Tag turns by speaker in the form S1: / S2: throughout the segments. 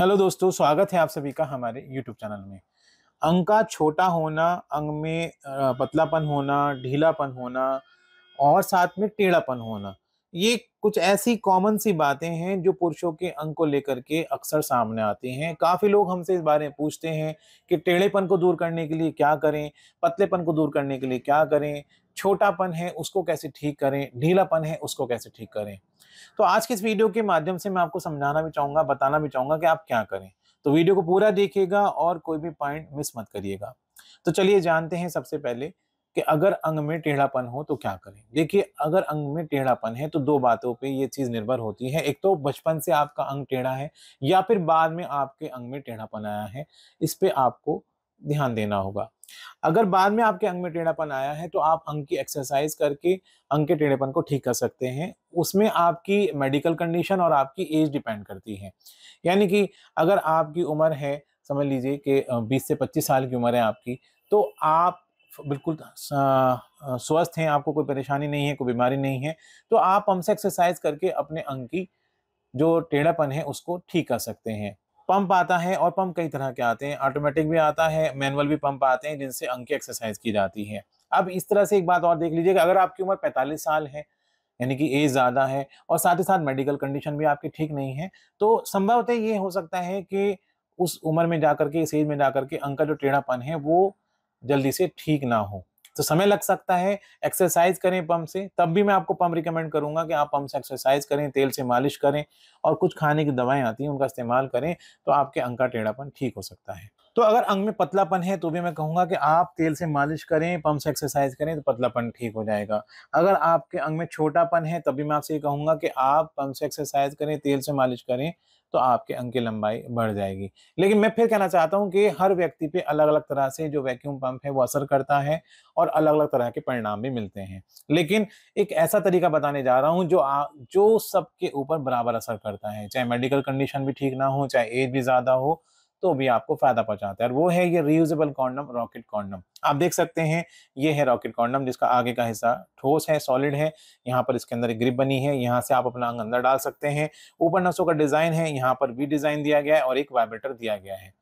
S1: hello दोस्तों स्वागत है आप सभी का हमारे यूट्यूब चैनल में अंग का छोटा होना अंग में पतलापन होना ढीलापन होना और साथ में टेढ़ापन होना ये कुछ ऐसी कॉमन सी बातें हैं जो पुरुषों के अंग को लेकर के अक्सर सामने आती हैं काफ़ी लोग हमसे इस बारे में पूछते हैं कि टेढ़ेपन को दूर करने के लिए क्या करें पतलेपन को दूर करने के लिए क्या करें छोटापन है उसको कैसे ठीक करें ढीलापन है उसको कैसे ठीक करें तो आज के इस वीडियो के माध्यम से मैं आपको समझाना भी चाहूँगा बताना भी चाहूँगा कि आप क्या करें तो वीडियो को पूरा देखिएगा और कोई भी पॉइंट मिस मत करिएगा तो चलिए जानते हैं सबसे पहले कि अगर अंग में टेढ़ापन हो तो क्या करें देखिए अगर अंग में टेढ़ापन है तो दो बातों पे ये चीज़ निर्भर होती है एक तो बचपन से आपका अंग टेढ़ा है या फिर बाद में आपके अंग में टेढ़ापन आया है इस पर आपको ध्यान देना होगा अगर बाद में आपके अंग में टेढ़ापन आया है तो आप अंग की एक्सरसाइज करके अंग के टेढ़ेपन को ठीक कर सकते हैं उसमें आपकी मेडिकल कंडीशन और आपकी एज डिपेंड करती है यानी कि अगर आपकी उम्र है समझ लीजिए कि 20 से 25 साल की उम्र है आपकी तो आप बिल्कुल स्वस्थ हैं आपको कोई परेशानी नहीं है कोई बीमारी नहीं है तो आप हमसे से एक्सरसाइज करके अपने अंग की जो टेढ़ापन है उसको ठीक कर सकते हैं पंप आता है और पंप कई तरह के आते हैं ऑटोमेटिक भी आता है मैनुअल भी पंप आते हैं जिनसे अंग की एक्सरसाइज की जाती है अब इस तरह से एक बात और देख लीजिएगा अगर आपकी उम्र 45 साल है यानी कि एज ज़्यादा है और साथ ही साथ मेडिकल कंडीशन भी आपकी ठीक नहीं है तो संभवतः ये हो सकता है कि उस उम्र में जा करके इस एज में जा करके अंग का जो टेढ़ापन है वो जल्दी से ठीक ना हो तो समय लग सकता है एक्सरसाइज करें पंप से तब भी मैं आपको पंप रिकमेंड करूंगा कि आप पंप से एक्सरसाइज करें तेल से मालिश करें और कुछ खाने की दवाएं आती हैं उनका इस्तेमाल करें तो आपके अंग का टेढ़ापन ठीक हो सकता है तो अगर अंग में पतलापन है तो भी मैं कहूंगा कि आप तेल से मालिश करें पंप से एक्सरसाइज करें तो पतलापन ठीक हो जाएगा अगर आपके अंग में छोटापन है तब भी मैं आपसे ये कहूंगा कि आप पंप से एक्सरसाइज करें तेल से मालिश करें तो आपके अंग की लंबाई बढ़ जाएगी लेकिन मैं फिर कहना चाहता हूँ कि हर व्यक्ति पे अलग अलग तरह से जो वैक्यूम पंप है वो असर करता है और अलग अलग तरह के परिणाम भी मिलते हैं लेकिन एक ऐसा तरीका बताने जा रहा हूँ जो आ, जो सबके ऊपर बराबर असर करता है चाहे मेडिकल कंडीशन भी ठीक ना हो चाहे एज भी ज़्यादा हो तो भी आपको फायदा पहुंचाता है और वो है ये रीयूजेबल कॉन्डम रॉकेट कॉन्डम आप देख सकते हैं ये है रॉकेट कॉन्डम जिसका आगे का हिस्सा ठोस है सॉलिड है यहाँ पर इसके अंदर ग्रिप बनी है यहाँ से आप अपना अंग अंदर डाल सकते हैं ऊपर नसों का डिजाइन है यहाँ पर भी डिजाइन दिया गया है और एक वाइब्रेटर दिया गया है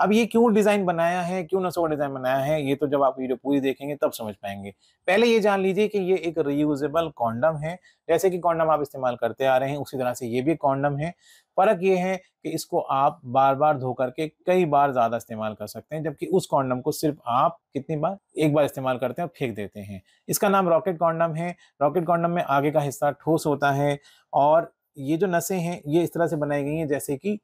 S1: अब ये क्यों डिज़ाइन बनाया है क्यों नसों का डिज़ाइन बनाया है ये तो जब आप वीडियो पूरी देखेंगे तब समझ पाएंगे पहले ये जान लीजिए कि ये एक रीयूजेबल कॉन्डम है जैसे कि कॉन्डम आप इस्तेमाल करते आ रहे हैं उसी तरह से ये भी कॉन्डम है फ़र्क ये है कि इसको आप बार बार धो करके कई बार ज़्यादा इस्तेमाल कर सकते हैं जबकि उस कॉन्डम को सिर्फ आप कितनी बार एक बार इस्तेमाल करते हैं और फेंक देते हैं इसका नाम रॉकेट कॉन्डम है रॉकेट कॉन्डम में आगे का हिस्सा ठोस होता है और ये जो नसें हैं ये इस तरह से बनाई गई हैं जैसे कि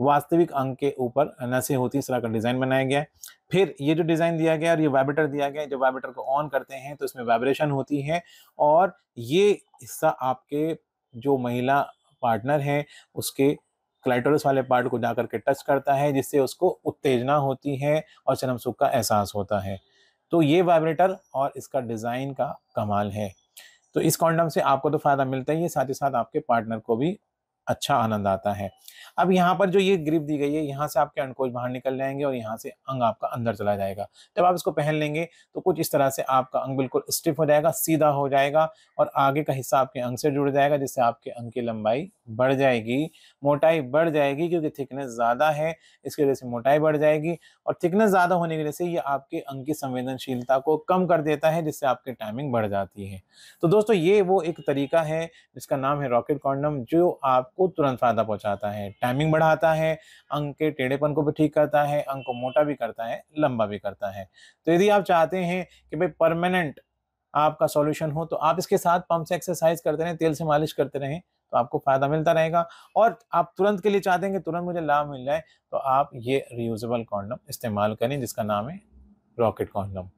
S1: वास्तविक अंग के ऊपर नसें होती इस तरह का डिज़ाइन बनाया गया है फिर ये जो डिज़ाइन दिया गया और ये वाइब्रेटर दिया गया है जब वाइब्रेटर को ऑन करते हैं तो इसमें वाइब्रेशन होती है और ये हिस्सा आपके जो महिला पार्टनर है उसके क्लाइटोरस वाले पार्ट को जाकर के टच करता है जिससे उसको उत्तेजना होती है और चरम सुख का एहसास होता है तो ये वाइब्रेटर और इसका डिज़ाइन का कमाल है तो इस कॉन्डम से आपको तो फ़ायदा मिलता ही है साथ ही साथ आपके पार्टनर को भी अच्छा आनंद आता है अब यहाँ पर जो ये ग्रिप दी गई है यहाँ से आपके अंडकोश बाहर निकल जाएंगे और यहाँ से अंग आपका अंदर चला जाएगा जब आप इसको पहन लेंगे तो कुछ इस तरह से आपका अंग बिल्कुल स्टिफ हो जाएगा सीधा हो जाएगा और आगे का हिस्सा आपके अंग से जुड़ जाएगा जिससे आपके अंग की लंबाई बढ़ जाएगी मोटाई बढ़ जाएगी क्योंकि थिकनेस ज़्यादा है इसकी वजह से मोटाई बढ़ जाएगी और थिकनेस ज़्यादा होने की वजह से ये आपके अंग की संवेदनशीलता को कम कर देता है जिससे आपकी टाइमिंग बढ़ जाती है तो दोस्तों ये वो एक तरीका है जिसका नाम है रॉकेट कॉन्डम जो आप आपको तुरंत फ़ायदा पहुंचाता है टाइमिंग बढ़ाता है अंक के टेढ़ेपन को भी ठीक करता है अंक को मोटा भी करता है लंबा भी करता है तो यदि आप चाहते हैं कि भाई परमानेंट आपका सॉल्यूशन हो तो आप इसके साथ पंप से एक्सरसाइज करते रहें तेल से मालिश करते रहें तो आपको फ़ायदा मिलता रहेगा और आप तुरंत के लिए चाहते हैं कि तुरंत मुझे लाभ मिल जाए तो आप ये रियूजेबल कॉन्डम इस्तेमाल करें जिसका नाम है रॉकेट कॉन्डम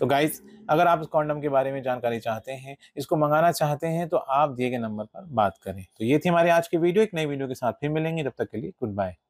S1: तो गाइज अगर आप इस कॉन्डम के बारे में जानकारी चाहते हैं इसको मंगाना चाहते हैं तो आप दिए गए नंबर पर बात करें तो ये थी हमारी आज की वीडियो एक नई वीडियो के साथ फिर मिलेंगे तब तक के लिए गुड बाय